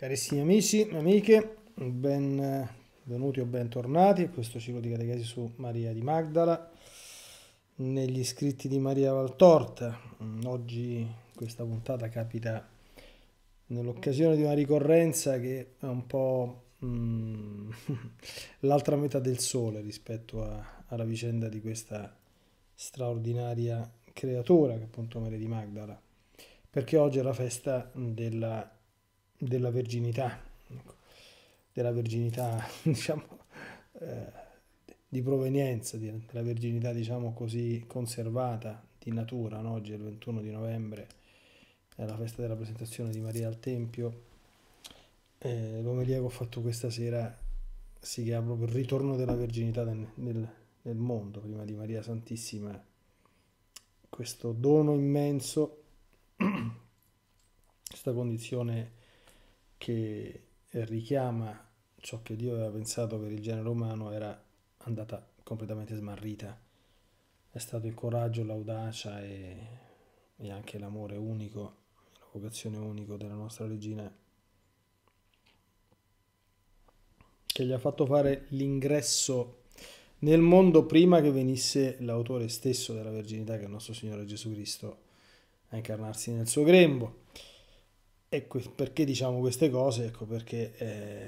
Carissimi amici, amiche, benvenuti o bentornati a questo ciclo di catechesi su Maria di Magdala, negli scritti di Maria Valtorta. Mm, oggi questa puntata capita nell'occasione di una ricorrenza che è un po' mm, l'altra metà del sole rispetto a, alla vicenda di questa straordinaria creatura che appunto Maria di Magdala, perché oggi è la festa della della verginità, ecco, della verginità, diciamo, eh, di provenienza, della verginità, diciamo così, conservata di natura. No? Oggi è il 21 di novembre, è la festa della presentazione di Maria al Tempio. Eh, l'omelia che ho fatto questa sera si chiama proprio il ritorno della verginità nel, nel, nel mondo, prima di Maria Santissima, questo dono immenso, questa condizione che richiama ciò che Dio aveva pensato per il genere umano era andata completamente smarrita. È stato il coraggio, l'audacia e, e anche l'amore unico, la vocazione unico della nostra regina che gli ha fatto fare l'ingresso nel mondo prima che venisse l'autore stesso della verginità che è il nostro Signore Gesù Cristo a incarnarsi nel suo grembo. Ecco perché diciamo queste cose, ecco perché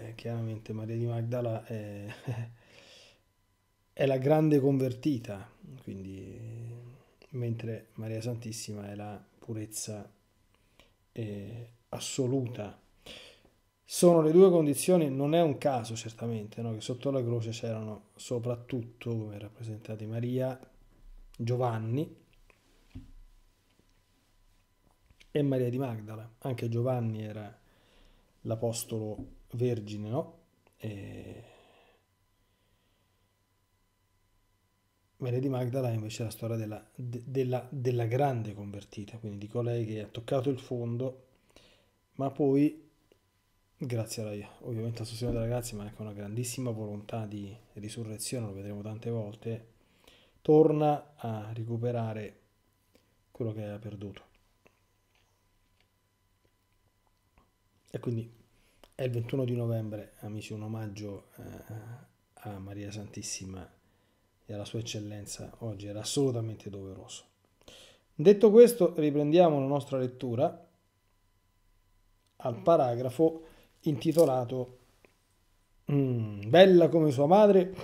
eh, chiaramente Maria di Magdala è, è, la grande convertita, quindi mentre Maria Santissima è la purezza eh, assoluta. Sono le due condizioni, non è un caso certamente, no? che sotto la croce c'erano soprattutto, come rappresentate Maria, Giovanni, e Maria di Magdala. Anche Giovanni era l'apostolo vergine, no? E... Maria di Magdala è invece la storia della, della, della grande convertita, quindi di colei che ha toccato il fondo, ma poi, grazie alla, ovviamente al sostegno della grazia, ma anche a una grandissima volontà di risurrezione, lo vedremo tante volte, torna a recuperare quello che aveva perduto. E quindi è il 21 di novembre, amici, un omaggio eh, a Maria Santissima e alla Sua Eccellenza oggi era assolutamente doveroso. Detto questo, riprendiamo la nostra lettura al paragrafo intitolato mm, Bella come sua madre,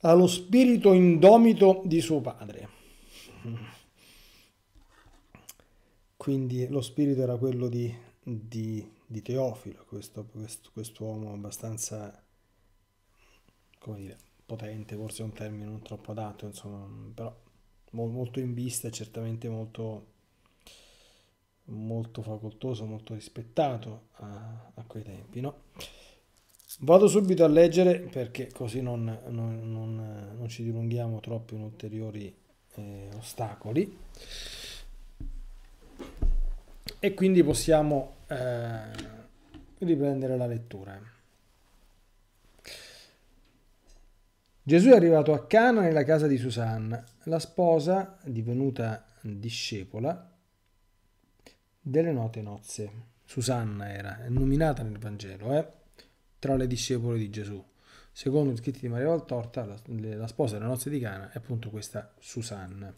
allo spirito indomito di suo padre quindi lo spirito era quello di, di, di Teofilo, questo, questo, uomo abbastanza, come dire, potente, forse è un termine non troppo adatto, insomma, però molto in vista, certamente molto, molto facoltoso, molto rispettato a, a quei tempi, no? Vado subito a leggere perché così non, non, non, non ci dilunghiamo troppo in ulteriori eh, ostacoli e quindi possiamo eh, riprendere la lettura. Gesù è arrivato a Cana nella casa di Susanna, la sposa divenuta discepola delle note nozze. Susanna era, nominata nel Vangelo, eh, tra le discepole di Gesù. Secondo i scritti di Maria Valtorta, la, la sposa delle nozze di Cana è appunto questa Susanna.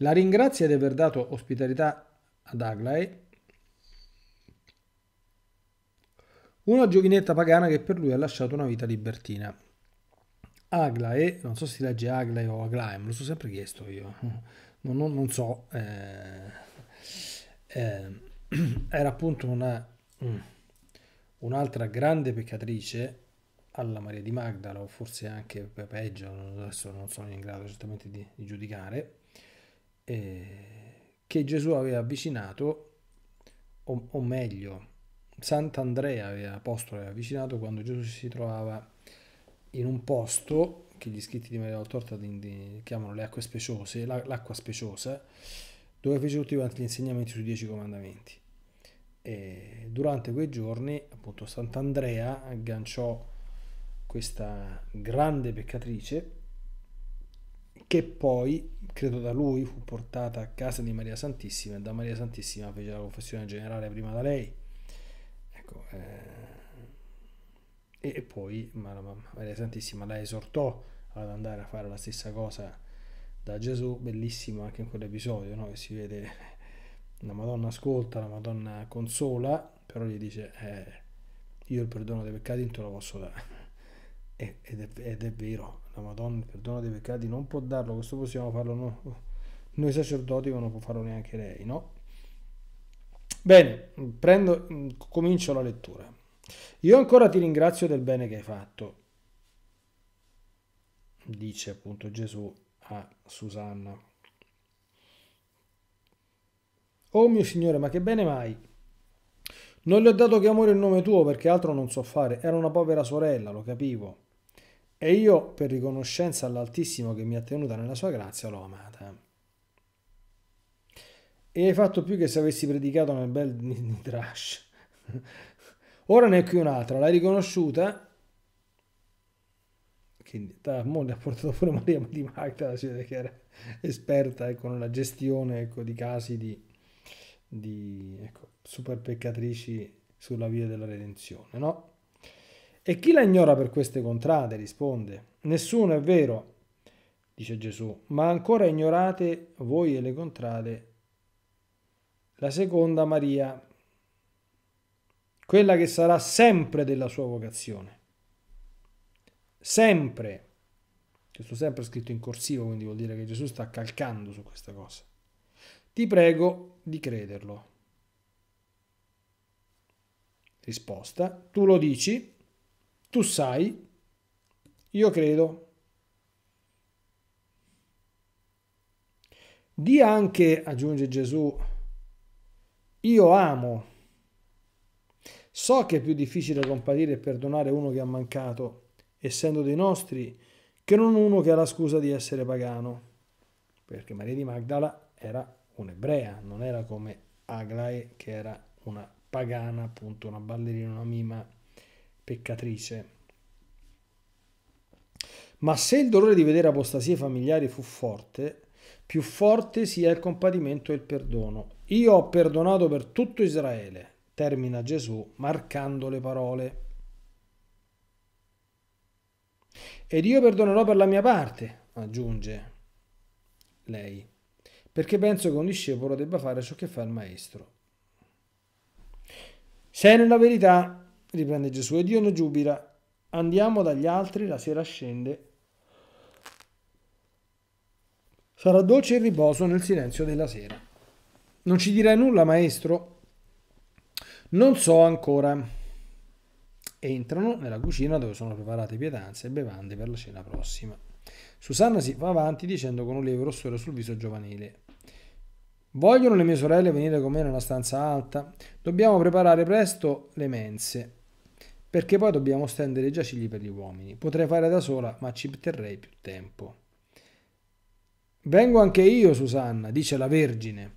La ringrazia di aver dato ospitalità ad Aglae, una giovinetta pagana che per lui ha lasciato una vita libertina. Aglae, non so se si legge Aglae o Aglae, me lo sono sempre chiesto io, non, non, non so, eh, eh, era appunto una, un'altra grande peccatrice alla Maria di Magdala, o forse anche peggio, adesso non sono in grado certamente di, di giudicare, eh, che Gesù aveva avvicinato, o, o meglio, Sant'Andrea, apostolo, aveva avvicinato quando Gesù si trovava in un posto che gli scritti di Maria della Torta chiamano le acque speciose, l'acqua speciosa, dove fece tutti quanti gli insegnamenti sui dieci comandamenti. E durante quei giorni, appunto, Sant'Andrea agganciò questa grande peccatrice che poi, credo da lui, fu portata a casa di Maria Santissima e da Maria Santissima fece la confessione generale prima da lei. Ecco, eh, e poi Maria Santissima la esortò ad andare a fare la stessa cosa da Gesù, bellissimo anche in quell'episodio, no? che si vede la Madonna ascolta, la Madonna consola, però gli dice eh, io il perdono dei peccati non te lo posso dare ed è, ed è vero, la Madonna il perdono dei peccati non può darlo, questo possiamo farlo noi, noi sacerdoti, ma non può farlo neanche lei, no? Bene, prendo, comincio la lettura. Io ancora ti ringrazio del bene che hai fatto, dice appunto Gesù a Susanna. Oh mio Signore, ma che bene mai? Non le ho dato che amore il nome tuo perché altro non so fare. Era una povera sorella, lo capivo. E io, per riconoscenza all'Altissimo che mi ha tenuta nella sua grazia, l'ho amata. E hai fatto più che se avessi predicato nel bel Nidrash. Ora ne ho qui un'altra, l'hai riconosciuta? Che da le ha portato pure Maria di Magda, cioè, che era esperta ecco, nella gestione ecco, di casi di, di ecco, super peccatrici sulla via della redenzione, no? E chi la ignora per queste contrade? risponde. Nessuno è vero, dice Gesù, ma ancora ignorate voi e le contrade. La seconda Maria, quella che sarà sempre della sua vocazione. Sempre. Questo sempre scritto in corsivo, quindi vuol dire che Gesù sta calcando su questa cosa. Ti prego di crederlo. Risposta, tu lo dici, tu sai, io credo. Di anche, aggiunge Gesù, io amo. So che è più difficile compatire e perdonare uno che ha mancato, essendo dei nostri, che non uno che ha la scusa di essere pagano. Perché Maria di Magdala era un'ebrea, non era come Aglae che era una pagana, appunto una ballerina, una mima peccatrice. Ma se il dolore di vedere apostasie familiari fu forte, più forte sia il compatimento e il perdono. Io ho perdonato per tutto Israele, termina Gesù marcando le parole. Ed io perdonerò per la mia parte, aggiunge lei, perché penso che un discepolo debba fare ciò che fa il maestro. Sei nella verità, riprende Gesù, e Dio ne giubila. Andiamo dagli altri, la sera scende. Sarà dolce il riposo nel silenzio della sera. Non ci dirai nulla, maestro? Non so ancora. Entrano nella cucina dove sono preparate pietanze e bevande per la cena prossima. Susanna si va avanti dicendo con un lieve rossore sul viso giovanile. Vogliono le mie sorelle venire con me nella stanza alta? Dobbiamo preparare presto le mense perché poi dobbiamo stendere i giacigli per gli uomini. Potrei fare da sola, ma ci terrei più tempo. Vengo anche io, Susanna, dice la Vergine.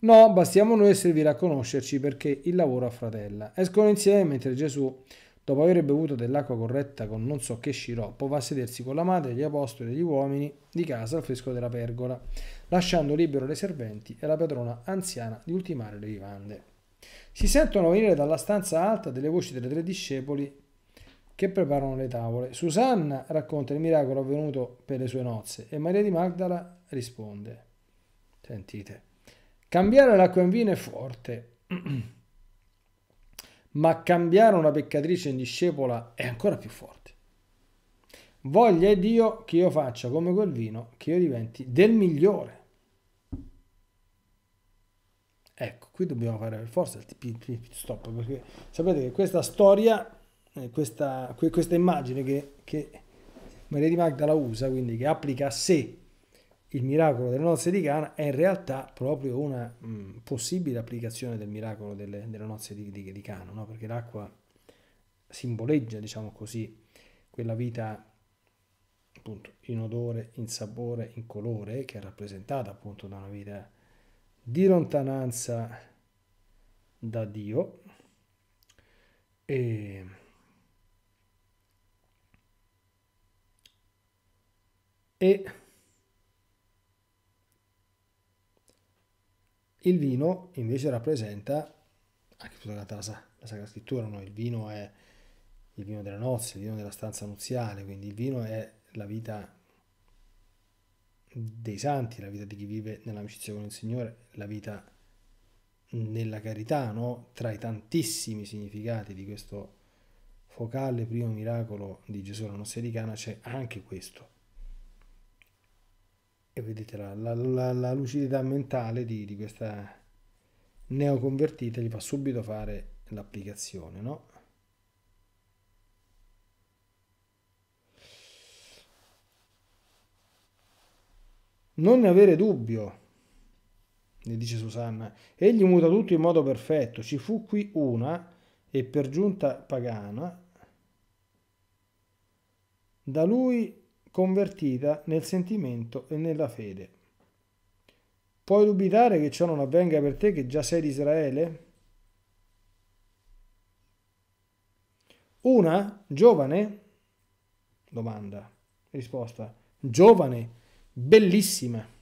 No, bastiamo noi esservi a conoscerci perché il lavoro a fratella. Escono insieme mentre Gesù, dopo aver bevuto dell'acqua corretta con non so che sciroppo, va a sedersi con la madre, gli apostoli e gli uomini di casa al fresco della pergola, lasciando libero le serventi e la padrona anziana di ultimare le vivande. Si sentono venire dalla stanza alta delle voci delle tre discepoli che preparano le tavole. Susanna racconta il miracolo avvenuto per le sue nozze e Maria di Magdala risponde. Sentite, cambiare l'acqua in vino è forte, ma cambiare una peccatrice in discepola è ancora più forte. Voglia è Dio che io faccia come quel vino, che io diventi del migliore. Ecco, qui dobbiamo fare per forza il pit stop, perché sapete che questa storia, eh, questa, questa immagine che, che Maria di Magda la usa, quindi che applica a sé il miracolo delle nozze di Cana è in realtà proprio una mh, mm, possibile applicazione del miracolo delle, delle nozze di, di, di Cana, no? perché l'acqua simboleggia, diciamo così, quella vita appunto in odore, in sapore, in colore, che è rappresentata appunto da una vita di lontananza da Dio e e il vino invece rappresenta anche ah, tutta la, tasa, la Sacra Scrittura, no? il vino è il vino della nozze, il vino della stanza nuziale, quindi il vino è la vita dei santi, la vita di chi vive nell'amicizia con il Signore, la vita nella carità, no? tra i tantissimi significati di questo focale primo miracolo di Gesù alla nostra di c'è anche questo. E vedete la, la, la, la lucidità mentale di, di questa neoconvertita gli fa subito fare l'applicazione, no? Non ne avere dubbio, le dice Susanna. Egli muta tutto in modo perfetto. Ci fu qui una, e per giunta pagana, da lui convertita nel sentimento e nella fede. Puoi dubitare che ciò non avvenga per te che già sei di Israele? Una giovane? Domanda. Risposta. Giovane bellissime.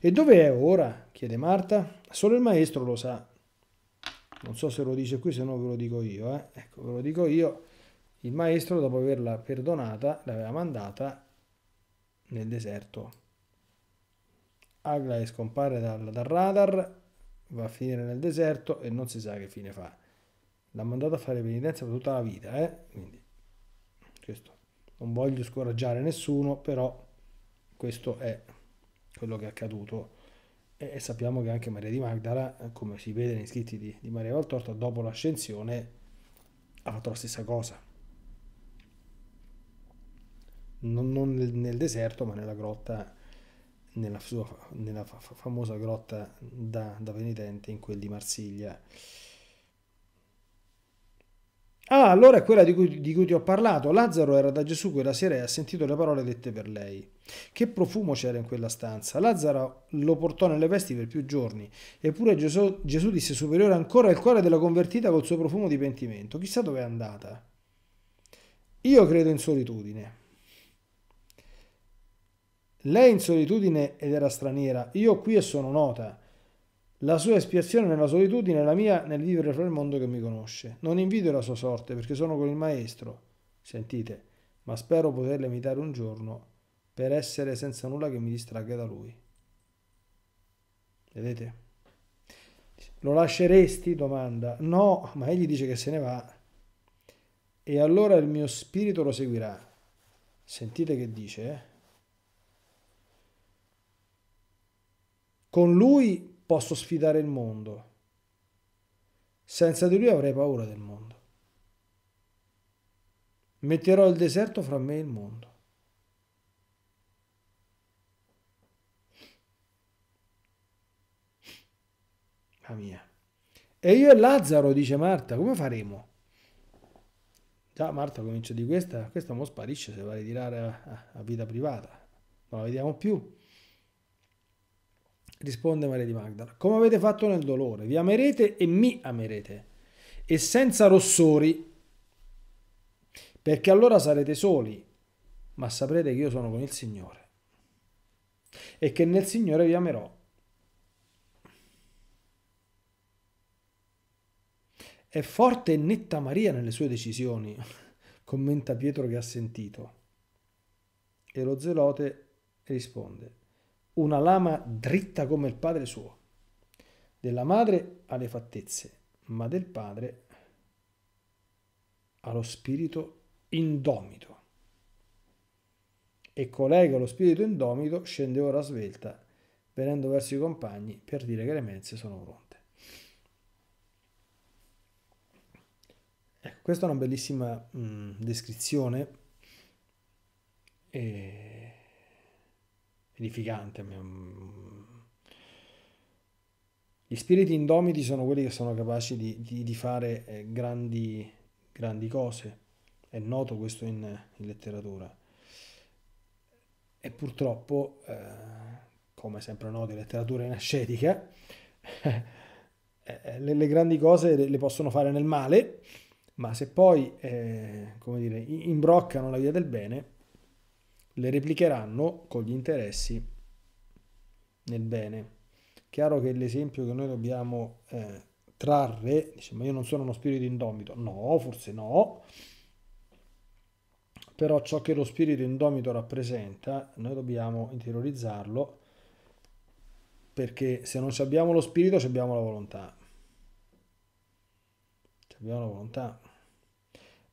E dove è ora? chiede Marta. Solo il maestro lo sa. Non so se lo dice qui, se no ve lo dico io. Eh. Ecco, ve lo dico io. Il maestro, dopo averla perdonata, l'aveva mandata nel deserto. Aglae scompare dal, dal, radar, va a finire nel deserto e non si sa che fine fa. L'ha mandata a fare penitenza per tutta la vita, eh? Quindi, questo non voglio scoraggiare nessuno, però questo è quello che è accaduto. E, sappiamo che anche Maria di Magdala, come si vede nei scritti di, di Maria Valtorta, dopo l'ascensione ha fatto la stessa cosa. Non, non nel, nel, deserto, ma nella grotta, nella sua nella famosa grotta da, da penitente in quel di Marsiglia. Ah, allora è quella di cui, di cui, ti ho parlato. Lazzaro era da Gesù quella sera e ha sentito le parole dette per lei. Che profumo c'era in quella stanza. Lazzaro lo portò nelle vesti per più giorni, eppure Gesù, Gesù disse superiore ancora il cuore della convertita col suo profumo di pentimento. Chissà dove è andata. Io credo in solitudine. Lei in solitudine ed era straniera, io qui e sono nota. La sua espiazione nella solitudine, è la mia nel vivere fra il mondo che mi conosce. Non invidio la sua sorte perché sono con il maestro, sentite, ma spero poterla imitare un giorno per essere senza nulla che mi distragga da lui. Vedete? Lo lasceresti? domanda. No, ma egli dice che se ne va. E allora il mio spirito lo seguirà. Sentite che dice. Eh? Con lui posso sfidare il mondo. Senza di lui avrei paura del mondo. Metterò il deserto fra me e il mondo. La mia. E io e Lazzaro, dice Marta, come faremo? Già Marta comincia di questa, questa mo sparisce se va a ritirare a, a vita privata. Non la vediamo più. Risponde Maria di Magdala, come avete fatto nel dolore, vi amerete e mi amerete, e senza rossori, perché allora sarete soli, ma saprete che io sono con il Signore e che nel Signore vi amerò. È forte e netta Maria nelle sue decisioni, commenta Pietro che ha sentito. E lo zelote risponde, una lama dritta come il padre suo. Della madre ha le fattezze, ma del padre ha lo spirito indomito. E collega lo spirito indomito scende ora svelta, venendo verso i compagni per dire che le mense sono pronte. Ecco, questa è una bellissima mh, descrizione. E edificante. Mm. Gli spiriti indomiti sono quelli che sono capaci di, di, di fare eh, grandi, grandi, cose, è noto questo in, in letteratura. E purtroppo, eh, come sempre noto in letteratura ascetica, eh, le, le, grandi cose le, le possono fare nel male, ma se poi eh, come dire, imbroccano la via del bene, le replicheranno con gli interessi nel bene. Chiaro che l'esempio che noi dobbiamo eh, trarre, dice, diciamo, ma io non sono uno spirito indomito, no, forse no, però ciò che lo spirito indomito rappresenta, noi dobbiamo interiorizzarlo, perché se non abbiamo lo spirito, abbiamo la volontà. Abbiamo la volontà.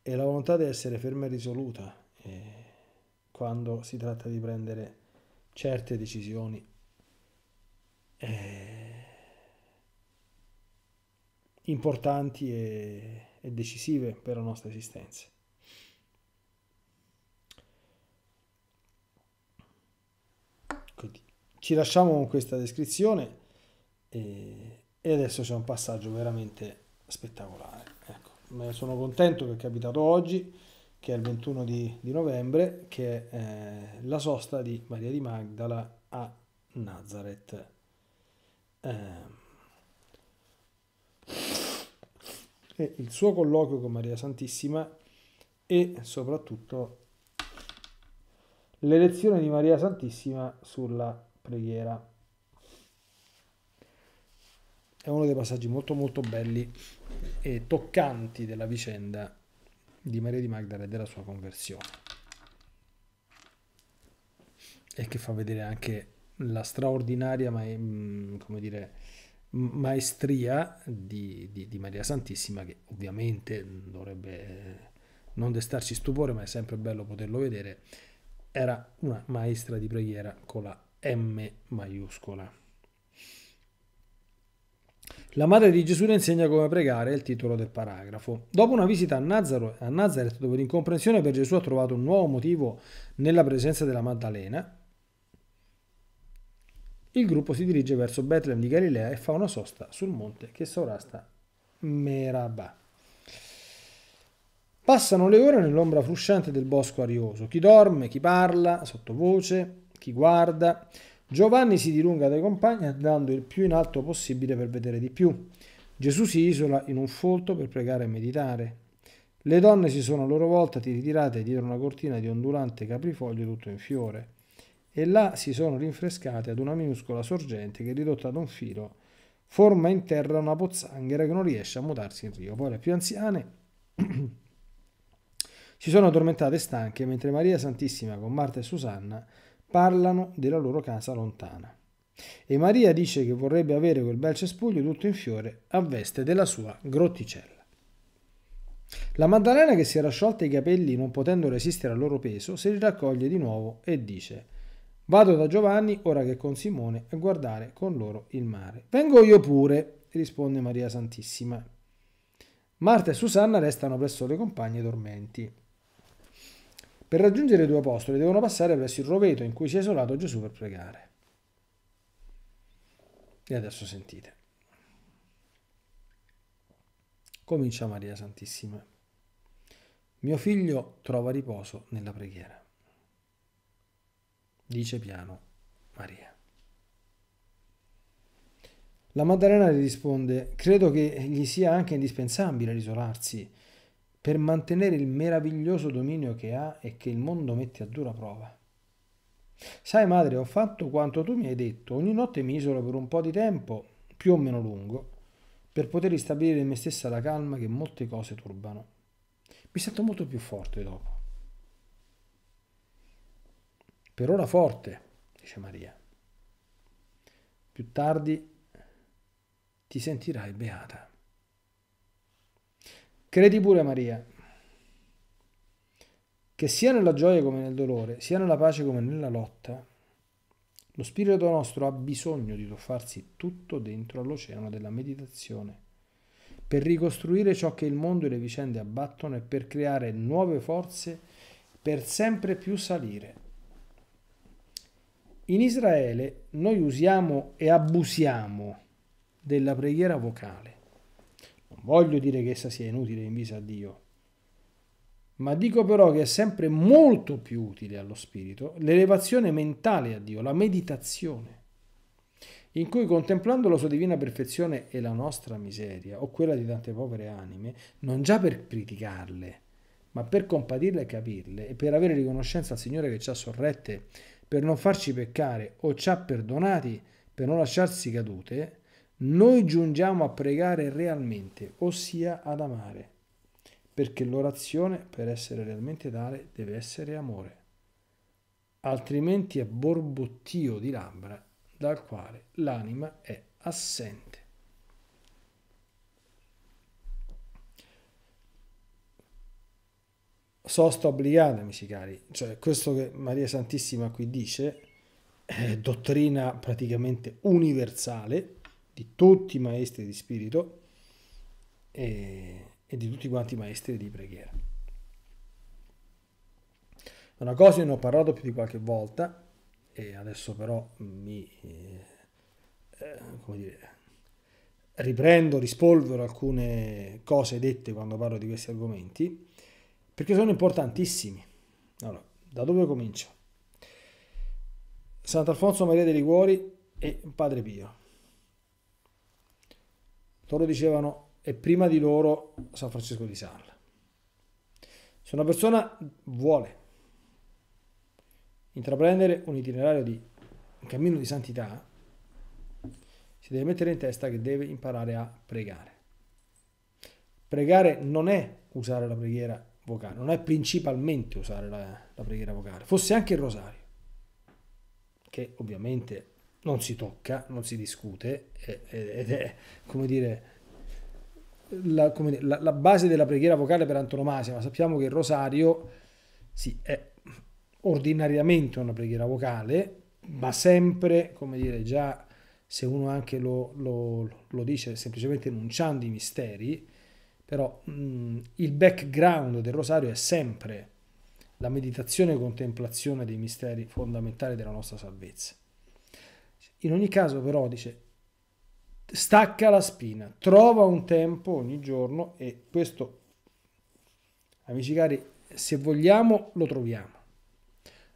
E la volontà deve essere ferma e risoluta. E eh, quando si tratta di prendere certe decisioni. Eh, importanti e, e decisive per la nostra esistenza. Quindi ci lasciamo con questa descrizione e, e adesso c'è un passaggio veramente spettacolare. Ecco, eh, sono contento che è capitato oggi che è il 21 di, di novembre, che è eh, la sosta di Maria di Magdala a Nazareth. Ehm, e il suo colloquio con Maria Santissima e soprattutto l'elezione di Maria Santissima sulla preghiera. È uno dei passaggi molto molto belli e toccanti della vicenda di Maria di Magdala e della sua conversione. E che fa vedere anche la straordinaria ma, mm, come dire, maestria di, di, di, Maria Santissima, che ovviamente dovrebbe eh, non destarci stupore, ma è sempre bello poterlo vedere. Era una maestra di preghiera con la M maiuscola. La madre di Gesù le insegna come pregare, è il titolo del paragrafo. Dopo una visita a Nazareth, a Nazareth dove l'incomprensione per Gesù ha trovato un nuovo motivo nella presenza della Maddalena, il gruppo si dirige verso Betlem di Galilea e fa una sosta sul monte che sovrasta Merabah. Passano le ore nell'ombra frusciante del bosco arioso. Chi dorme, chi parla, sottovoce, chi guarda. Giovanni si dilunga dai compagni andando il più in alto possibile per vedere di più. Gesù si isola in un folto per pregare e meditare. Le donne si sono a loro volta ritirate dietro una cortina di ondulante caprifoglio tutto in fiore e là si sono rinfrescate ad una minuscola sorgente che ridotta ad un filo forma in terra una pozzanghera che non riesce a mutarsi in rio. Poi le più anziane si sono addormentate stanche mentre Maria Santissima con Marta e Susanna parlano della loro casa lontana. E Maria dice che vorrebbe avere quel bel cespuglio tutto in fiore a veste della sua grotticella. La Maddalena che si era sciolta i capelli non potendo resistere al loro peso, se li raccoglie di nuovo e dice Vado da Giovanni ora che è con Simone a guardare con loro il mare. Vengo io pure, risponde Maria Santissima. Marta e Susanna restano presso le compagne dormenti. Per raggiungere i due apostoli devono passare presso il roveto in cui si è isolato Gesù per pregare. E adesso sentite. Comincia Maria Santissima. Mio figlio trova riposo nella preghiera. Dice piano Maria. La Maddalena le risponde, credo che gli sia anche indispensabile isolarsi per mantenere il meraviglioso dominio che ha e che il mondo mette a dura prova. Sai madre, ho fatto quanto tu mi hai detto, ogni notte mi isolo per un po' di tempo, più o meno lungo, per poter ristabilire in me stessa la calma che molte cose turbano. Mi sento molto più forte dopo. Per ora forte, dice Maria. Più tardi ti sentirai beata. Credi pure Maria, che sia nella gioia come nel dolore, sia nella pace come nella lotta, lo spirito nostro ha bisogno di tuffarsi tutto dentro all'oceano della meditazione, per ricostruire ciò che il mondo e le vicende abbattono e per creare nuove forze per sempre più salire. In Israele noi usiamo e abusiamo della preghiera vocale. Non voglio dire che essa sia inutile in vista a Dio, ma dico però che è sempre molto più utile allo spirito l'elevazione mentale a Dio, la meditazione, in cui contemplando la sua divina perfezione e la nostra miseria, o quella di tante povere anime, non già per criticarle, ma per compatirle e capirle e per avere riconoscenza al Signore che ci ha sorrette, per non farci peccare o ci ha perdonati per non lasciarsi cadute, noi giungiamo a pregare realmente, ossia ad amare, perché l'orazione per essere realmente tale deve essere amore, altrimenti è borbottio di labbra dal quale l'anima è assente. Sosta obbligata, amici cari, cioè questo che Maria Santissima qui dice è dottrina praticamente universale di tutti i maestri di spirito e, e di tutti quanti i maestri di preghiera. Una cosa ne ho parlato più di qualche volta e adesso però mi eh, eh, come dire, riprendo, rispolvero alcune cose dette quando parlo di questi argomenti perché sono importantissimi. Allora, da dove comincio? Sant'Alfonso Maria dei Liguori e Padre Pio. Loro dicevano e prima di loro San Francesco di Salla. Se una persona vuole intraprendere un itinerario di un cammino di santità, si deve mettere in testa che deve imparare a pregare. Pregare non è usare la preghiera vocale, non è principalmente usare la, la preghiera vocale, fosse anche il rosario, che ovviamente non si tocca, non si discute ed è, come dire, la, come dire la, la, base della preghiera vocale per antonomasia, ma sappiamo che il rosario sì, è ordinariamente una preghiera vocale, ma sempre, come dire, già se uno anche lo, lo, lo dice semplicemente enunciando i misteri, però mh, mm, il background del rosario è sempre la meditazione e contemplazione dei misteri fondamentali della nostra salvezza. In ogni caso però dice stacca la spina, trova un tempo ogni giorno e questo, amici cari, se vogliamo lo troviamo.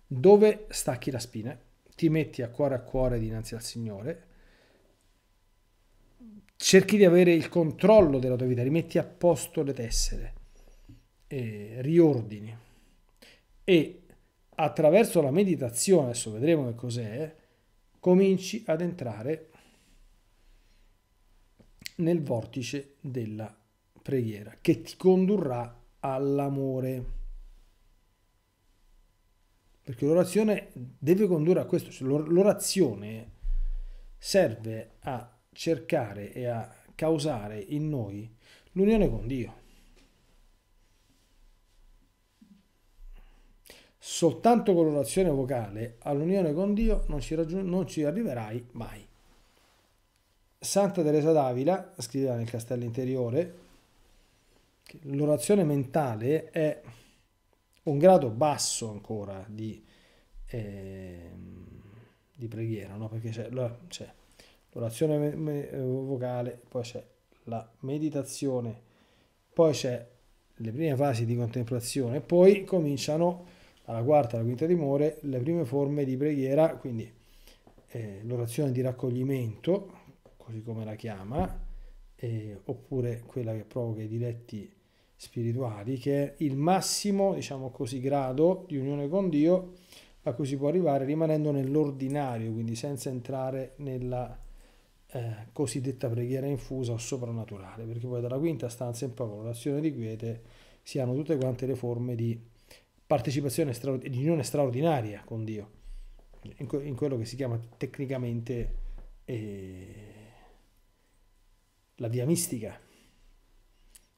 Dove stacchi la spina, ti metti a cuore a cuore dinanzi al Signore, cerchi di avere il controllo della tua vita, rimetti a posto le tessere, riordini e attraverso la meditazione, adesso vedremo che cos'è, cominci ad entrare nel vortice della preghiera che ti condurrà all'amore. Perché l'orazione deve condurre a questo, cioè l'orazione serve a cercare e a causare in noi l'unione con Dio. Soltanto con l'orazione vocale all'unione con Dio non ci, non ci arriverai mai. Santa Teresa d'Avila scriveva nel Castello Interiore che l'orazione mentale è un grado basso ancora di, eh, di preghiera, no? perché c'è, c'è l'orazione vocale, poi c'è la meditazione, poi c'è le prime fasi di contemplazione, poi cominciano alla quarta, alla quinta dimora, le prime forme di preghiera, quindi eh, l'orazione di raccoglimento, così come la chiama, eh, oppure quella che provoca i diletti spirituali, che è il massimo, diciamo così, grado di unione con Dio a cui si può arrivare rimanendo nell'ordinario, quindi senza entrare nella eh, cosiddetta preghiera infusa o soprannaturale, perché poi dalla quinta stanza in poi con l'orazione di quiete si hanno tutte quante le forme di partecipazione, di unione straordinaria con Dio, in, quello che si chiama tecnicamente eh, la via mistica.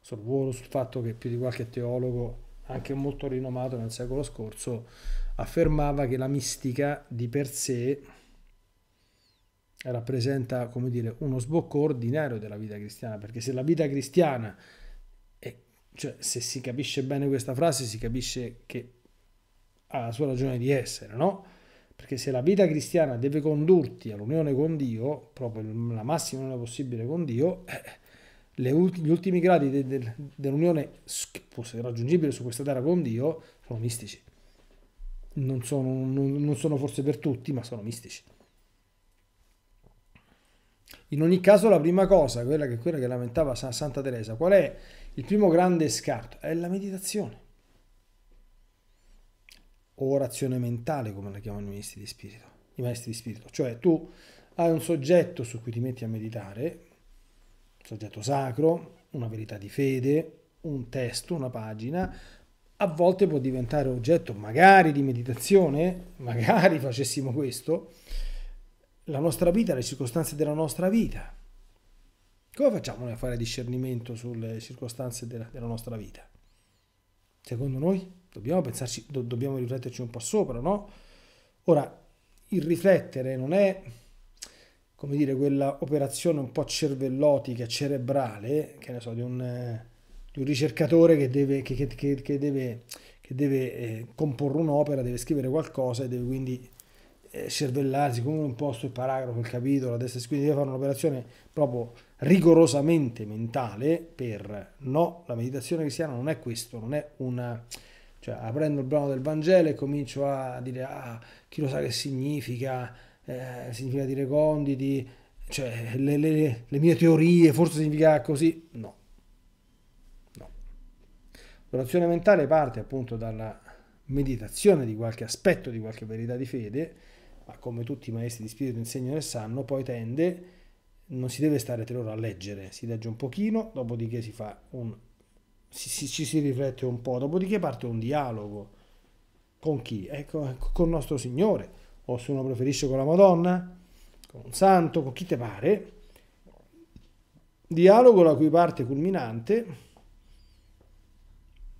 Sorvolo sul fatto che più di qualche teologo, anche molto rinomato nel secolo scorso, affermava che la mistica di per sé rappresenta come dire, uno sbocco ordinario della vita cristiana, perché se la vita cristiana cioè, se si capisce bene questa frase, si capisce che ha la sua ragione di essere, no? Perché se la vita cristiana deve condurti all'unione con Dio, proprio la massima unione possibile con Dio, eh, ulti, gli ultimi gradi de, de, dell'unione raggiungibile su questa terra con Dio sono mistici. Non sono, non, non sono forse per tutti, ma sono mistici. In ogni caso, la prima cosa, quella che, quella che lamentava Santa Teresa, qual è il primo grande scarto è la meditazione orazione mentale, come la chiamano i maestri di spirito, i maestri di spirito, cioè tu hai un soggetto su cui ti metti a meditare, un soggetto sacro, una verità di fede, un testo, una pagina, a volte può diventare oggetto magari di meditazione, magari facessimo questo, la nostra vita, le circostanze della nostra vita, come facciamo a fare discernimento sulle circostanze della, della nostra vita? Secondo noi dobbiamo pensarci, do, dobbiamo rifletterci un po' sopra, no? Ora, il riflettere non è, come dire, quella operazione un po' cervellotica, cerebrale, che ne so, di un, di un ricercatore che deve, che, che, che deve, deve eh, comporre un'opera, deve scrivere qualcosa e deve quindi eh, cervellarsi come un posto, il paragrafo, il capitolo, adesso quindi deve fare un'operazione proprio rigorosamente mentale per no, la meditazione cristiana non è questo, non è una... cioè aprendo il brano del Vangelo e comincio a dire ah, chi lo sa che significa, eh, significa dire conditi, cioè le, le, le mie teorie, forse significa così, no. no. L'orazione mentale parte appunto dalla meditazione di qualche aspetto, di qualche verità di fede, ma come tutti i maestri di spirito insegnano e sanno, poi tende non si deve stare tre ore a leggere, si legge un pochino, dopodiché si fa un, si, si, ci si riflette un po', dopodiché parte un dialogo con chi? Ecco, con nostro Signore, o se uno preferisce con la Madonna, con un santo, con chi te pare. Dialogo la cui parte culminante,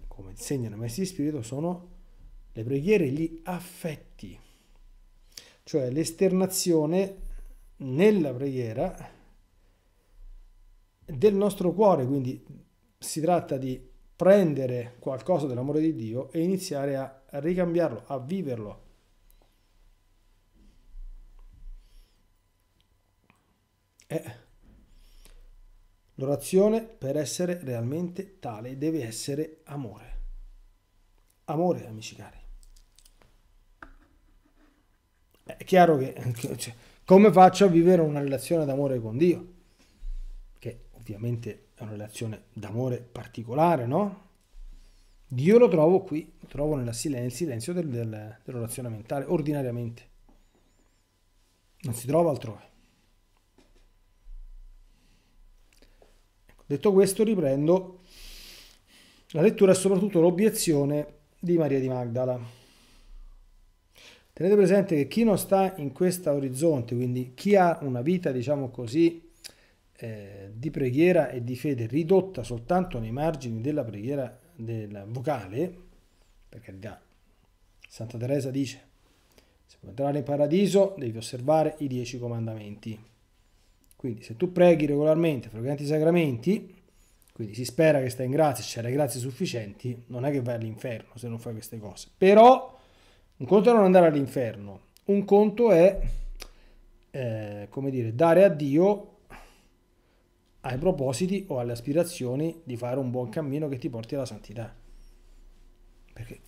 come insegnano i maestri di spirito, sono le preghiere e gli affetti, cioè l'esternazione nella preghiera del nostro cuore, quindi si tratta di prendere qualcosa dell'amore di Dio e iniziare a ricambiarlo, a viverlo. Eh. L'orazione per essere realmente tale deve essere amore. Amore, amici cari. È chiaro che cioè, come faccio a vivere una relazione d'amore con Dio? effettivamente è una relazione d'amore particolare, no? Dio lo trovo qui, lo trovo nel silenzio del, del, dell'orazione mentale, ordinariamente. Non si trova altrove. Ecco, detto questo, riprendo la lettura e soprattutto l'obiezione di Maria di Magdala. Tenete presente che chi non sta in questo orizzonte, quindi chi ha una vita, diciamo così, eh, di preghiera e di fede ridotta soltanto nei margini della preghiera del vocale, per carità, Santa Teresa dice, se vuoi entrare in paradiso devi osservare i dieci comandamenti. Quindi se tu preghi regolarmente, frequenti i sacramenti, quindi si spera che stai in grazia, c'è le grazie sufficienti, non è che vai all'inferno se non fai queste cose. Però un conto è non andare all'inferno, un conto è, eh, come dire, dare a Dio ai propositi o alle aspirazioni di fare un buon cammino che ti porti alla santità. Perché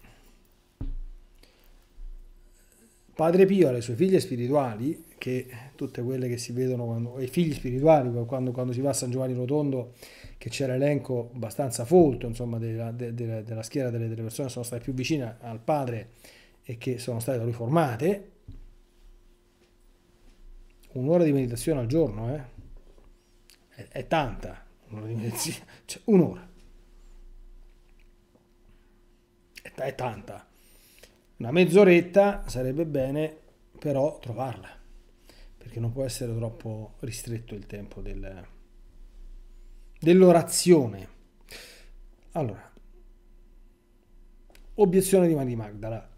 Padre Pio alle sue figlie spirituali, che tutte quelle che si vedono quando, e figli spirituali, quando, quando, si va a San Giovanni Rotondo, che c'è l'elenco abbastanza folto insomma, della, della, della schiera delle, delle, persone che sono state più vicine al padre e che sono state da lui formate, un'ora di meditazione al giorno, eh? è, tanta, cioè, un'ora. È, è tanta. Una mezz'oretta sarebbe bene però trovarla, perché non può essere troppo ristretto il tempo del, dell'orazione. Allora, obiezione di Mani Magdala.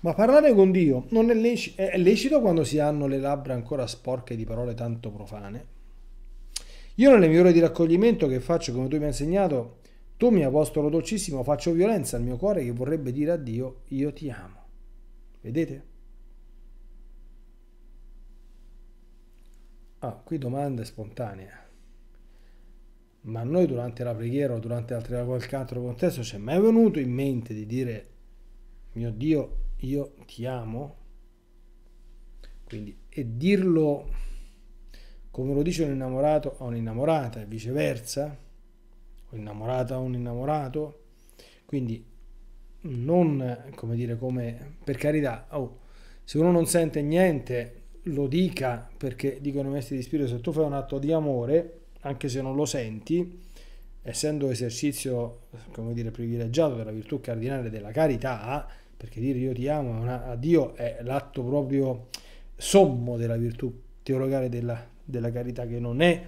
Ma parlare con Dio non è lecito, è lecito quando si hanno le labbra ancora sporche di parole tanto profane? Io nelle mie ore di raccoglimento che faccio come tu mi hai insegnato, tu mi apostolo dolcissimo, faccio violenza al mio cuore che vorrebbe dire a Dio io ti amo. Vedete? Ah, qui domanda spontanea. Ma a noi durante la preghiera o durante altri, qualche altro contesto ci è mai venuto in mente di dire, mio Dio, io ti amo, quindi, e dirlo come lo dice un innamorato a un'innamorata e viceversa, o innamorata a un innamorato, quindi non come dire come per carità, oh, se uno non sente niente lo dica perché dicono i maestri di spirito, se tu fai un atto di amore, anche se non lo senti, essendo esercizio, come dire, privilegiato della virtù cardinale della carità, perché dire io ti amo a Dio è l'atto proprio sommo della virtù teologale della, della carità che non è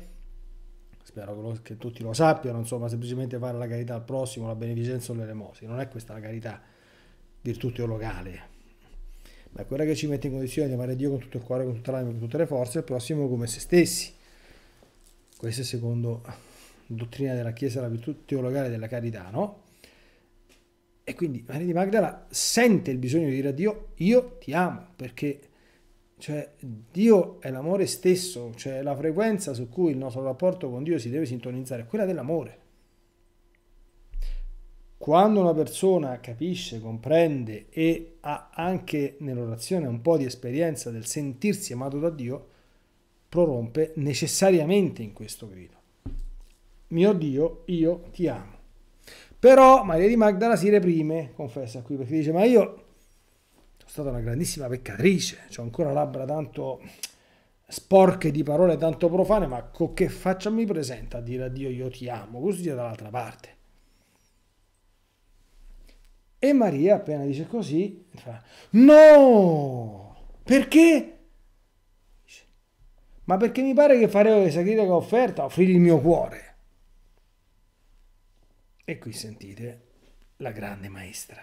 spero che, tutti lo sappiano, insomma, semplicemente fare la carità al prossimo, la beneficenza o l'elemosina Non è questa la carità virtù teologale, ma è quella che ci mette in condizione di amare Dio con tutto il cuore, con tutta l'anima, con tutte le forze, il prossimo come se stessi. Questa è secondo la dottrina della Chiesa la virtù teologale della carità, no? E quindi Maria di Magdala sente il bisogno di dire a Dio, io ti amo, perché cioè, Dio è l'amore stesso, cioè la frequenza su cui il nostro rapporto con Dio si deve sintonizzare, è quella dell'amore. Quando una persona capisce, comprende e ha anche nell'orazione un po' di esperienza del sentirsi amato da Dio, prorompe necessariamente in questo grido. Mio Dio, io ti amo. Però Maria di Magdala si reprime, confessa qui, perché dice, ma io sono stata una grandissima peccatrice, ho ancora labbra tanto sporche di parole tanto profane, ma con che faccia mi presenta a dire a Dio io ti amo, così dall'altra parte. E Maria appena dice così, fa, no, perché? Ma perché mi pare che farei sacrificio offerta, offrire il mio cuore. E qui sentite la grande maestra.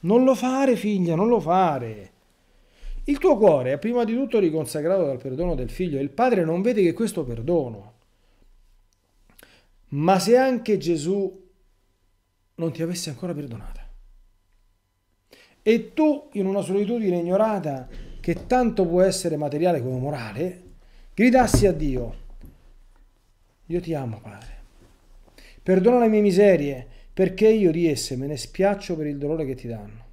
Non lo fare, figlia, non lo fare. Il tuo cuore è prima di tutto riconsacrato dal perdono del figlio e il padre non vede che questo perdono. Ma se anche Gesù non ti avesse ancora perdonata e tu in una solitudine ignorata che tanto può essere materiale come morale, gridassi a Dio, io ti amo padre, Perdona le mie miserie, perché io di esse me ne spiaccio per il dolore che ti danno.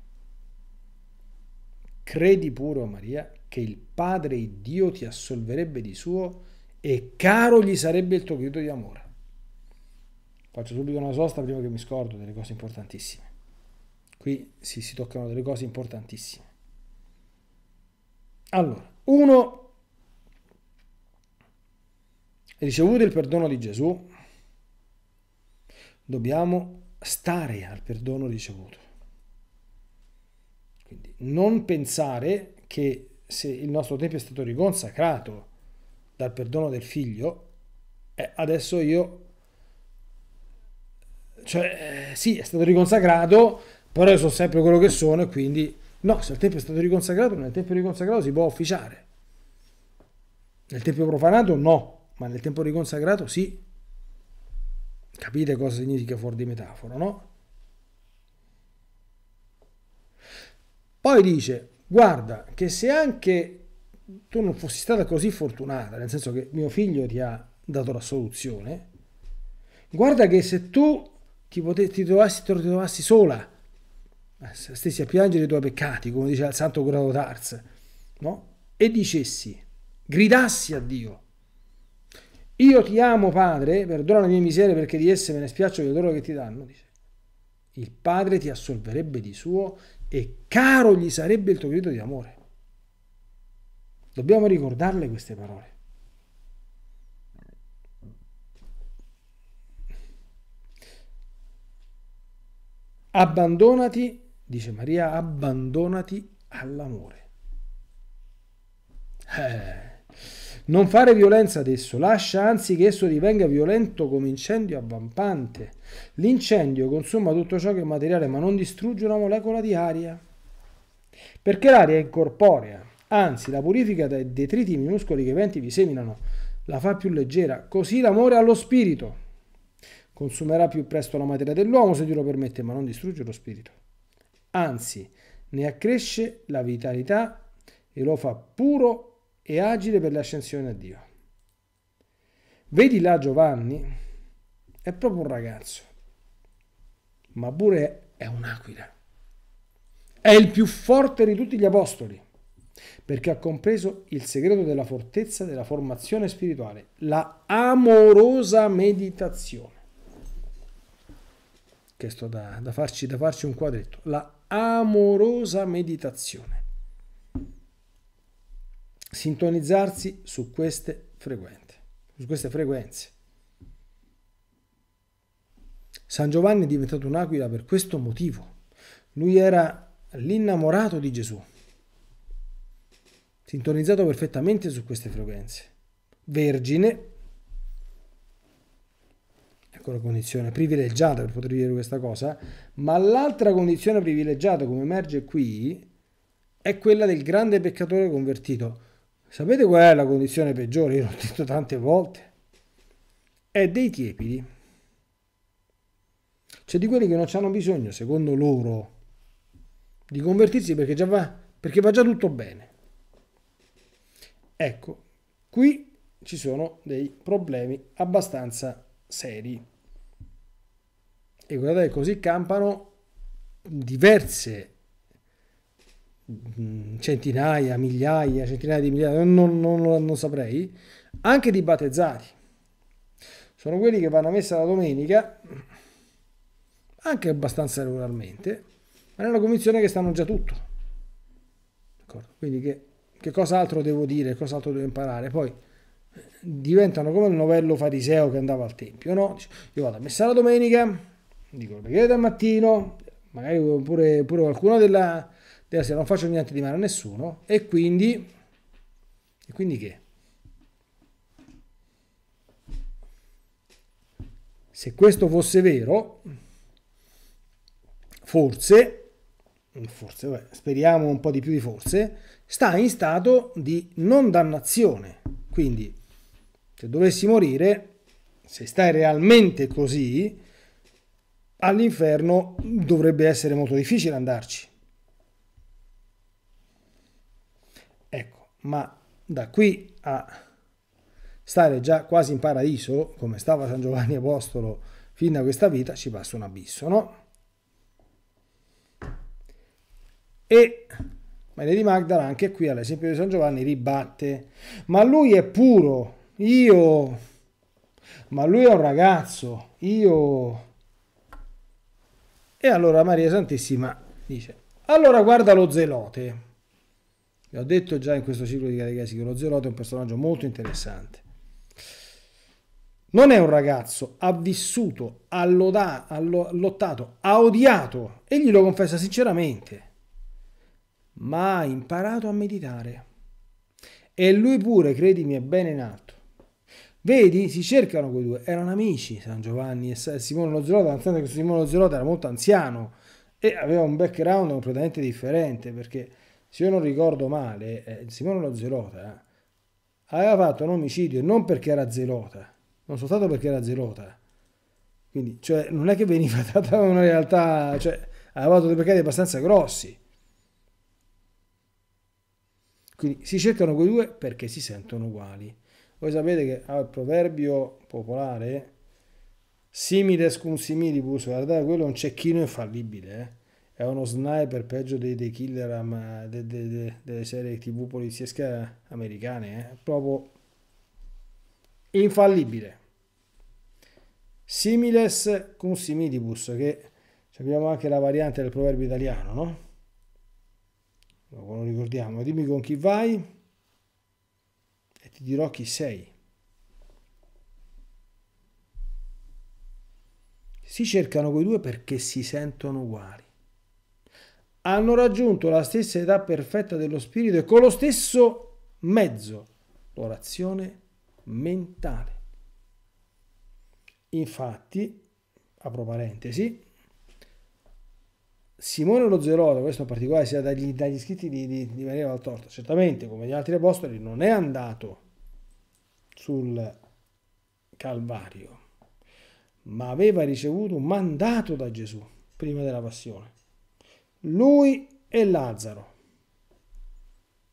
Credi pure, oh Maria, che il Padre il Dio ti assolverebbe di suo e caro gli sarebbe il tuo grido di amore. Faccio subito una sosta prima che mi scordo delle cose importantissime. Qui si, si toccano delle cose importantissime. Allora, uno, ricevuto il perdono di Gesù, dobbiamo stare al perdono ricevuto. Quindi non pensare che se il nostro tempio è stato riconsacrato dal perdono del figlio, eh, adesso io... Cioè, eh, sì, è stato riconsacrato, però io sono sempre quello che sono e quindi... No, se il tempio è stato riconsacrato, nel tempio riconsacrato si può officiare. Nel tempio profanato no, ma nel tempio riconsacrato sì. Capite cosa significa fuori di metafora, no? Poi dice, guarda, che se anche tu non fossi stata così fortunata, nel senso che mio figlio ti ha dato la soluzione, guarda che se tu ti, pote- ti, trovassi, ti trovassi sola, eh, stessi a piangere i tuoi peccati, come diceva il santo curato Tars, no? e dicessi, gridassi a Dio, io ti amo, Padre, perdona le mie miserie perché di esse me ne spiaccio di loro che ti danno. Dice. Il Padre ti assolverebbe di suo e caro gli sarebbe il tuo grido di amore. Dobbiamo ricordarle queste parole. Abbandonati, dice Maria, abbandonati all'amore. Eh. Non fare violenza ad esso, lascia anzi che esso divenga violento come incendio avvampante. L'incendio consuma tutto ciò che è materiale ma non distrugge una molecola di aria. Perché l'aria è incorporea, anzi la purifica dai detriti minuscoli che i venti vi seminano, la fa più leggera, così l'amore allo spirito. Consumerà più presto la materia dell'uomo se Dio lo permette, ma non distrugge lo spirito. Anzi, ne accresce la vitalità e lo fa puro e agile per l'ascensione a Dio. Vedi là Giovanni, è proprio un ragazzo, ma pure è un'aquila. È il più forte di tutti gli apostoli, perché ha compreso il segreto della fortezza della formazione spirituale, la amorosa meditazione. Questo da, da, farci, da farci un quadretto, la amorosa meditazione sintonizzarsi su queste frequenze. Su queste frequenze. San Giovanni è diventato un'aquila per questo motivo. Lui era l'innamorato di Gesù, sintonizzato perfettamente su queste frequenze. Vergine, ecco la condizione privilegiata per poter dire questa cosa, ma l'altra condizione privilegiata come emerge qui è quella del grande peccatore convertito Sapete qual è la condizione peggiore? Io l'ho detto tante volte. È dei tiepidi. Cioè di quelli che non hanno bisogno, secondo loro, di convertirsi perché, già va, perché va già tutto bene. Ecco, qui ci sono dei problemi abbastanza seri. E guardate, così campano diverse Mm, centinaia, migliaia, centinaia di migliaia, non, non, non saprei, anche di battezzati. Sono quelli che vanno a messa la domenica, anche abbastanza regolarmente, ma nella convinzione che stanno già tutto. D'accordo? Quindi che, che cos'altro devo dire, cos'altro devo imparare? Poi diventano come il novello fariseo che andava al tempio, no? Io vado a messa la domenica, dico il preghiere del mattino, magari pure, pure qualcuno della, Deve essere, non faccio niente di male a nessuno e quindi... E quindi che? Se questo fosse vero, forse, forse beh, speriamo un po' di più di forse, sta in stato di non dannazione. Quindi, se dovessi morire, se stai realmente così, all'inferno dovrebbe essere molto difficile andarci. ma da qui a stare già quasi in paradiso, come stava San Giovanni Apostolo fin da questa vita, ci passa un abisso, no? E Maria di Magdala, anche qui all'esempio di San Giovanni, ribatte, ma lui è puro, io, ma lui è un ragazzo, io... E allora Maria Santissima dice, allora guarda lo zelote vi ho detto già in questo ciclo di Caregasi che lo Zerote è un personaggio molto interessante. Non è un ragazzo, ha vissuto, ha, loda, ha lottato, ha odiato, egli lo confessa sinceramente, ma ha imparato a meditare. E lui pure, credimi, è bene in atto. Vedi, si cercano quei due, erano amici San Giovanni e Simone lo Lozzolota, nonostante che Simone lo Zerote era molto anziano e aveva un background completamente differente perché se io non ricordo male, eh, Simone lo Zelota eh, aveva fatto un omicidio non perché era Zelota, non soltanto perché era Zelota. Quindi, cioè, non è che veniva data una realtà, cioè, aveva fatto dei peccati abbastanza grossi. Quindi si cercano quei due perché si sentono uguali. Voi sapete che al proverbio popolare simile scum similibus, guardate, quello è un cecchino infallibile, eh? è uno sniper peggio dei, dei killer ma de, de, de, delle serie tv poliziesche americane eh? proprio infallibile similes cum similibus che abbiamo anche la variante del proverbio italiano no? non ricordiamo dimmi con chi vai e ti dirò chi sei si cercano quei due perché si sentono uguali hanno raggiunto la stessa età perfetta dello spirito e con lo stesso mezzo, l'orazione mentale. Infatti, apro parentesi, Simone lo Zerote, questo in particolare sia dagli, dagli scritti di, di, di Maria Valtorta, certamente come gli altri apostoli non è andato sul Calvario, ma aveva ricevuto un mandato da Gesù prima della passione lui e Lazzaro,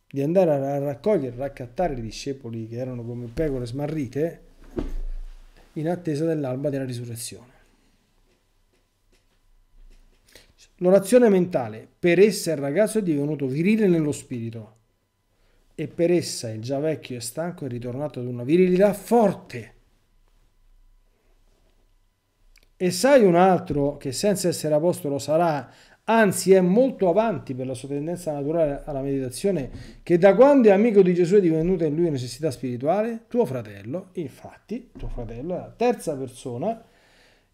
di andare a raccogliere, raccattare i discepoli che erano come pecore smarrite in attesa dell'alba della risurrezione. L'orazione mentale per essa il ragazzo è divenuto virile nello spirito e per essa il già vecchio e stanco è ritornato ad una virilità forte. E sai un altro che senza essere apostolo sarà anzi è molto avanti per la sua tendenza naturale alla meditazione, che da quando è amico di Gesù è divenuta in lui necessità spirituale, tuo fratello, infatti, tuo fratello è la terza persona,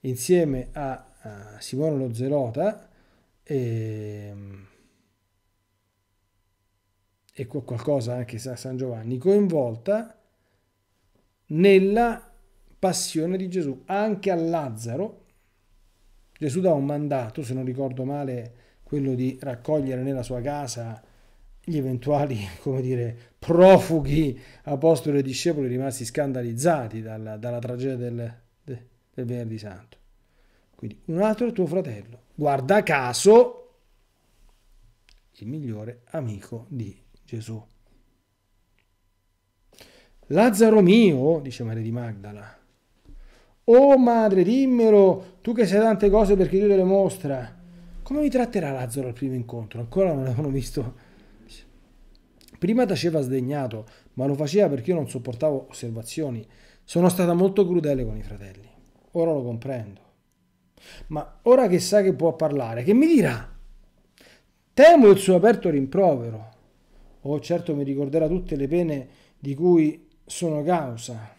insieme a, a Simone lo Zelota ehm, e, e qualcosa anche a San Giovanni, coinvolta nella passione di Gesù, anche a Lazzaro, Gesù dà un mandato, se non ricordo male, quello di raccogliere nella sua casa gli eventuali, come dire, profughi apostoli e discepoli rimasti scandalizzati dalla, dalla tragedia del, del venerdì santo. Quindi un altro è tuo fratello, guarda caso, il migliore amico di Gesù. Lazzaro mio, dice Maria di Magdala, Oh madre, dimmelo, tu che sai tante cose perché Dio te le mostra. Come mi tratterà Lazzaro al primo incontro? Ancora non l'avevano visto. Prima taceva sdegnato, ma lo faceva perché io non sopportavo osservazioni. Sono stata molto crudele con i fratelli. Ora lo comprendo. Ma ora che sa che può parlare, che mi dirà? Temo il suo aperto rimprovero. Oh, certo mi ricorderà tutte le pene di cui sono causa.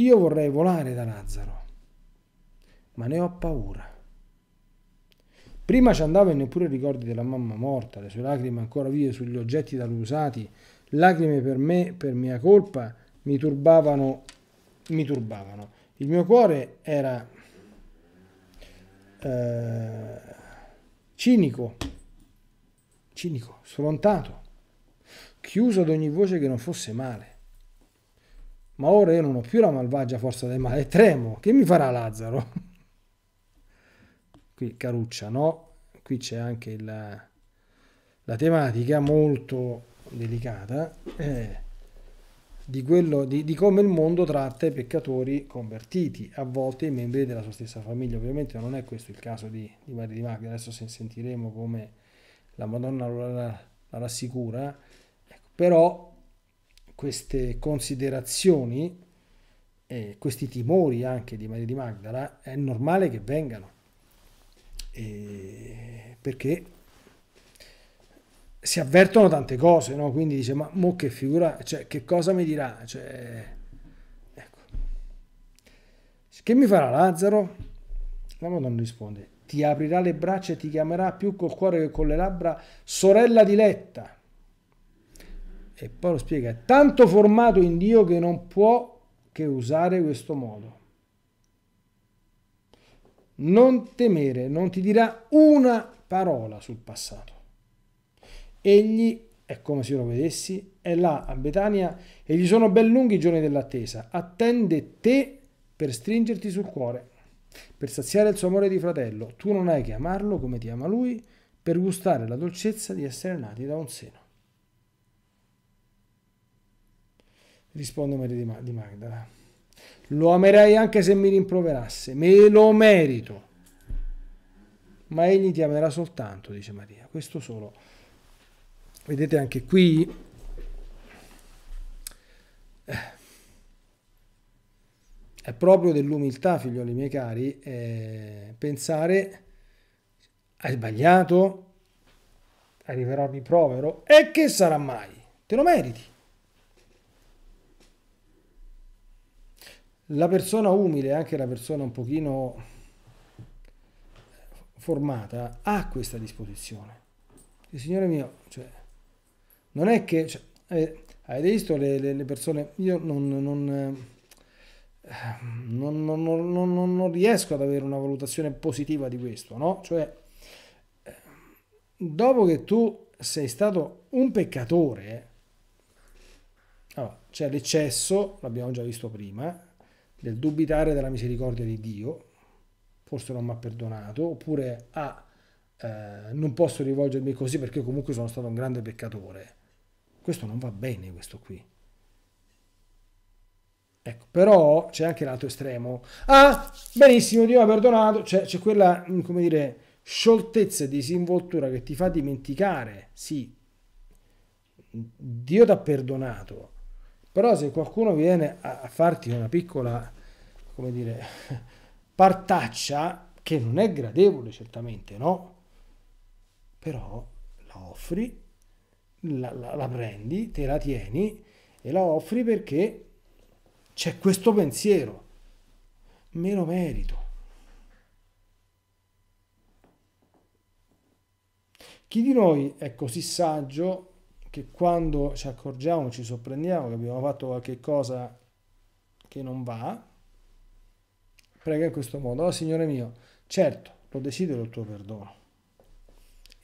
Io vorrei volare da Lazzaro, ma ne ho paura. Prima ci andavo e neppure i ricordi della mamma morta, le sue lacrime ancora vive sugli oggetti da lui usati, lacrime per me, per mia colpa, mi turbavano, mi turbavano. Il mio cuore era eh, cinico, cinico, sfrontato, chiuso ad ogni voce che non fosse male. Ma ora io non ho più la malvagia forza del male, tremo. Che mi farà Lazzaro? Qui Caruccia, no? Qui c'è anche il, la tematica molto delicata eh, di, quello, di, di come il mondo tratta i peccatori convertiti, a volte i membri della sua stessa famiglia. Ovviamente non è questo il caso di, di Maria Di Magda, adesso se sentiremo come la Madonna la, la rassicura, ecco, però queste considerazioni, e questi timori anche di Maria di Magdala, è normale che vengano, eh, perché si avvertono tante cose, no? quindi dice ma mo che figura, cioè, che cosa mi dirà? Cioè, ecco. Che mi farà Lazzaro? La Madonna risponde, ti aprirà le braccia e ti chiamerà più col cuore che con le labbra, sorella diletta e poi lo spiega, è tanto formato in Dio che non può che usare questo modo. Non temere, non ti dirà una parola sul passato. Egli è come se lo vedessi, è là a Betania e gli sono ben lunghi i giorni dell'attesa. Attende te per stringerti sul cuore, per saziare il suo amore di fratello. Tu non hai che amarlo come ti ama lui, per gustare la dolcezza di essere nati da un seno. risponde Maria di Magdala. Lo amerei anche se mi rimproverasse, me lo merito. Ma egli ti amerà soltanto, dice Maria, questo solo. Vedete anche qui... Eh, è proprio dell'umiltà, figlioli miei cari, eh, pensare hai sbagliato, arriverà un riprovero e che sarà mai? Te lo meriti. La persona umile, anche la persona un pochino formata, ha questa disposizione. Il Signore mio, cioè, non è che... Cioè, eh, avete visto le, le, le, persone... Io non... non eh, non, non, non, non, riesco ad avere una valutazione positiva di questo, no? Cioè, eh, dopo che tu sei stato un peccatore, allora, c'è l'eccesso, l'abbiamo già visto prima, del dubitare della misericordia di Dio, forse non mi ha perdonato, oppure ah, eh, non posso rivolgermi così perché comunque sono stato un grande peccatore. Questo non va bene, questo qui. Ecco, però c'è anche l'altro estremo. Ah, benissimo, Dio mi ha perdonato. C'è, c'è quella, mm, come dire, scioltezza e disinvoltura che ti fa dimenticare, sì, Dio ti ha perdonato, però se qualcuno viene a, farti una piccola, come dire, partaccia, che non è gradevole certamente, no? Però la offri, la, la, la prendi, te la tieni e la offri perché c'è questo pensiero. Me lo merito. Chi di noi è così saggio che quando ci accorgiamo, ci sorprendiamo che abbiamo fatto qualche cosa che non va, prega in questo modo, oh Signore mio, certo, lo desidero il tuo perdono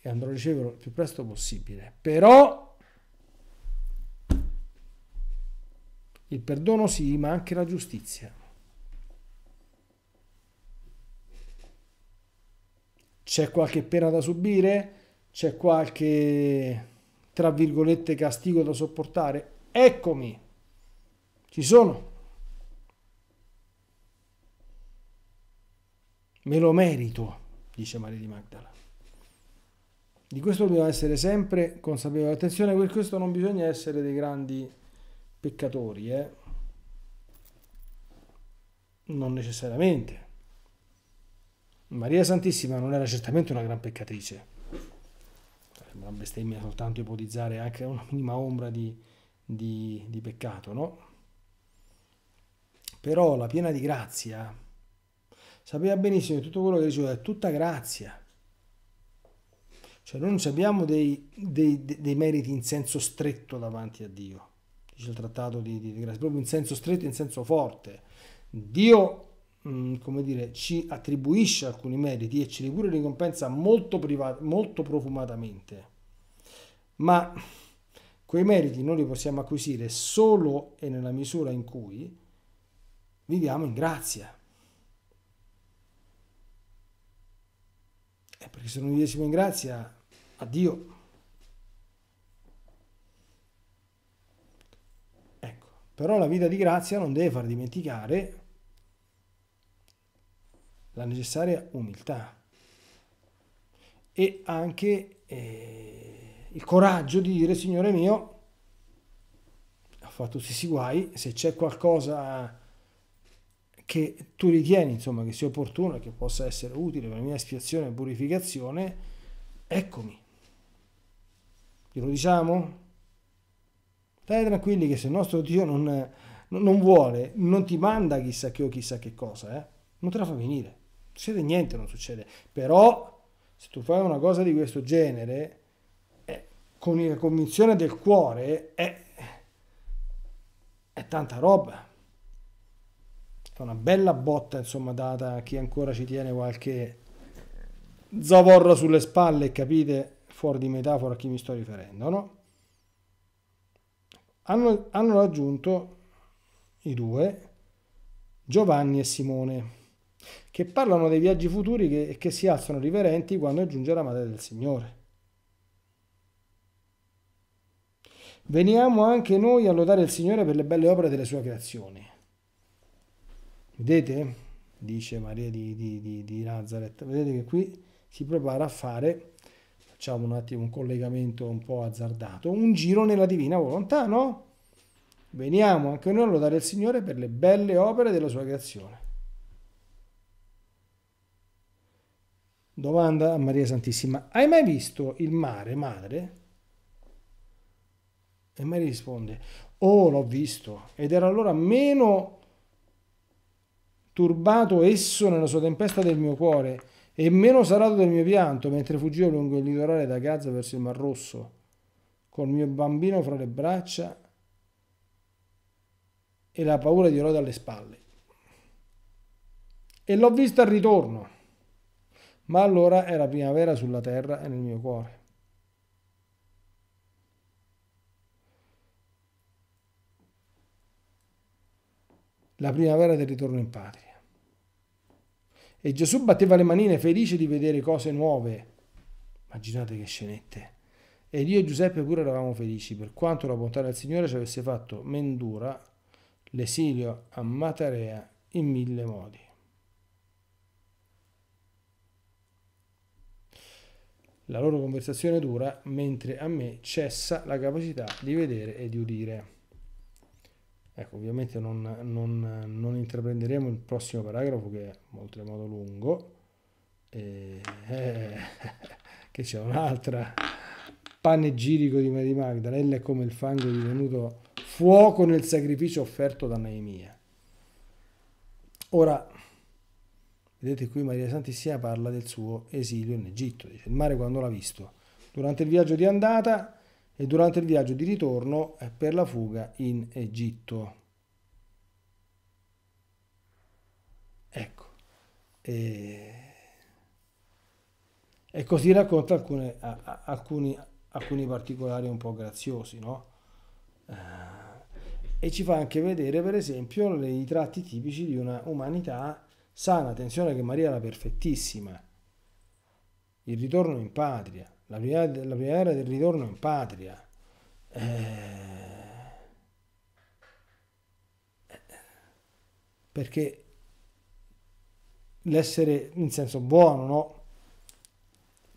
e andrò a riceverlo il più presto possibile, però il perdono sì, ma anche la giustizia. C'è qualche pena da subire? C'è qualche tra virgolette, castigo da sopportare. Eccomi, ci sono. Me lo merito, dice Maria di Magdala. Di questo dobbiamo essere sempre consapevoli. Attenzione, per questo non bisogna essere dei grandi peccatori, eh? non necessariamente. Maria Santissima non era certamente una gran peccatrice sembra una bestemmia soltanto ipotizzare anche una minima ombra di, di, di peccato, no? Però la piena di grazia sapeva benissimo che tutto quello che riceveva è tutta grazia. Cioè noi non abbiamo dei, dei, dei, meriti in senso stretto davanti a Dio, dice il trattato di, di, di grazia, proprio in senso stretto e in senso forte. Dio Mm, come dire, ci attribuisce alcuni meriti e ce li pure ricompensa molto, privato, molto profumatamente. Ma quei meriti noi li possiamo acquisire solo e nella misura in cui viviamo in grazia. Eh, perché se non vivessimo in grazia, addio. Ecco, però la vita di grazia non deve far dimenticare la necessaria umiltà e anche eh, il coraggio di dire Signore mio, ho fatto tutti questi guai, se c'è qualcosa che tu ritieni insomma, che sia opportuno e che possa essere utile per la mia espiazione e purificazione, eccomi. Glielo diciamo? Stai tranquilli che se il nostro Dio non, non vuole, non ti manda chissà che o chissà che cosa, eh? non te la fa venire succede niente, non succede. Però se tu fai una cosa di questo genere, eh, con la convinzione del cuore, eh, è tanta roba. È una bella botta, insomma, data a chi ancora ci tiene qualche zavorra sulle spalle, capite? Fuori di metafora a chi mi sto riferendo, no? Hanno, hanno raggiunto i due, Giovanni e Simone che parlano dei viaggi futuri e che, che si alzano riverenti quando giunge la madre del Signore. Veniamo anche noi a lodare il Signore per le belle opere delle sue creazioni. Vedete? Dice Maria di, di, di, di Nazareth. Vedete che qui si prepara a fare, facciamo un attimo un collegamento un po' azzardato, un giro nella divina volontà, no? Veniamo anche noi a lodare il Signore per le belle opere della sua creazione. Domanda a Maria Santissima. Hai mai visto il mare, madre? E Maria risponde, oh l'ho visto, ed era allora meno turbato esso nella sua tempesta del mio cuore, e meno salato del mio pianto, mentre fuggivo lungo il litorale da Gaza verso il Mar Rosso, col mio bambino fra le braccia e la paura di Erode alle spalle. E l'ho vista al ritorno ma allora era primavera sulla terra e nel mio cuore. La primavera del ritorno in patria. E Gesù batteva le manine felice di vedere cose nuove. Immaginate che scenette. Ed io e Giuseppe pure eravamo felici, per quanto la bontà del Signore ci avesse fatto mendura, l'esilio a Matarea in mille modi. La loro conversazione dura mentre a me cessa la capacità di vedere e di udire. Ecco, ovviamente non, non, non intraprenderemo il prossimo paragrafo che è oltremodo lungo. E, eh, che c'è un'altra panegirico di Maria Magdalena è come il fango divenuto fuoco nel sacrificio offerto da Naemia. Ora, Vedete qui Maria Santissima parla del suo esilio in Egitto, dice il mare quando l'ha visto, durante il viaggio di andata e durante il viaggio di ritorno per la fuga in Egitto. Ecco, e, e così racconta alcune, a, a, alcuni, alcuni, particolari un po' graziosi, no? Eh, e ci fa anche vedere, per esempio, i tratti tipici di una umanità Sana, attenzione che Maria era perfettissima. Il ritorno in patria, la primavera, la primavera del ritorno in patria. Eh, perché l'essere in senso buono, no?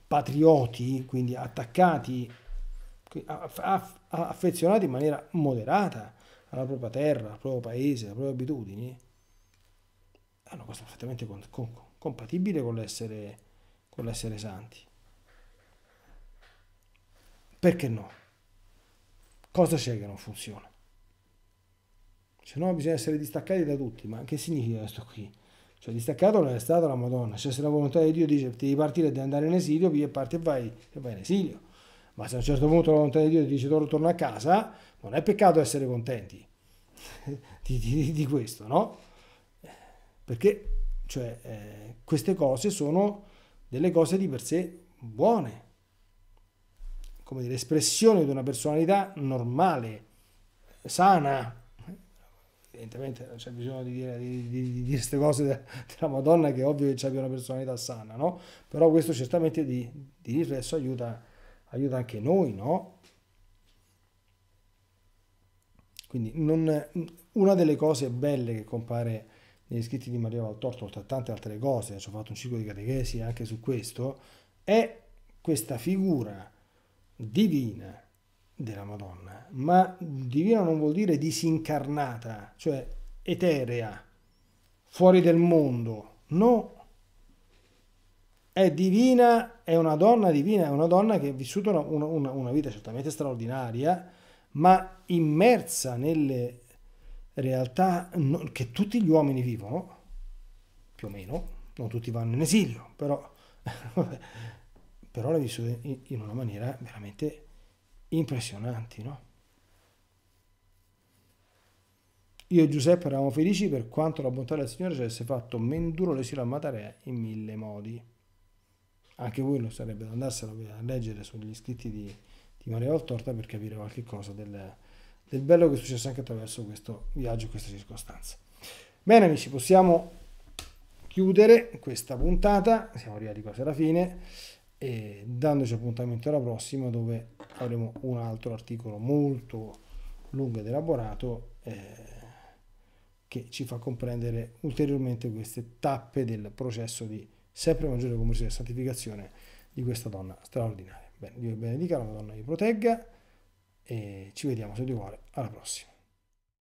patrioti, quindi attaccati, affezionati in maniera moderata alla propria terra, al proprio paese, alle proprie abitudini, è una cosa perfettamente con, con, compatibile con l'essere, con l'essere santi. Perché no? Cosa c'è che non funziona? Se no bisogna essere distaccati da tutti, ma che significa questo qui? Cioè distaccato non è stata la Madonna, cioè se la volontà di Dio dice devi partire e devi andare in esilio, pigli e parti e vai, e vai in esilio. Ma se a un certo punto la volontà di Dio dice dice torna a casa, non è peccato essere contenti di, di, di questo, no? Perché cioè, eh, queste cose sono delle cose di per sé buone, come dire, espressione di una personalità normale, sana. Evidentemente non c'è bisogno di dire, di, di, di dire queste cose della, Madonna, che è ovvio che abbia una personalità sana, no? Però questo certamente di, di riflesso aiuta, aiuta anche noi, no? Quindi non, una delle cose belle che compare negli scritti di Maria Valtorto, tra tante altre cose, ci ho fatto un ciclo di catechesi anche su questo, è questa figura divina della Madonna, ma divina non vuol dire disincarnata, cioè eterea, fuori del mondo, no, è divina, è una donna divina, è una donna che ha vissuto una, una, una vita certamente straordinaria, ma immersa nelle realtà che tutti gli uomini vivono, più o meno, non tutti vanno in esilio, però, però l'ha vissuta in una maniera veramente impressionante, no? Io e Giuseppe eravamo felici per quanto la bontà del Signore ci avesse fatto menduro l'esilio a Matarea in mille modi. Anche voi lo sarebbe da andarselo a leggere sugli scritti di, di Maria Oltorta per capire qualche cosa del, del bello che è successo anche attraverso questo viaggio e queste circostanze. Bene amici, possiamo chiudere questa puntata, siamo arrivati quasi alla fine, e dandoci appuntamento alla prossima dove avremo un altro articolo molto lungo ed elaborato eh, che ci fa comprendere ulteriormente queste tappe del processo di sempre maggiore conversione e santificazione di questa donna straordinaria. Bene, Dio benedica, la Madonna vi protegga e ci vediamo se Dio vuole alla prossima.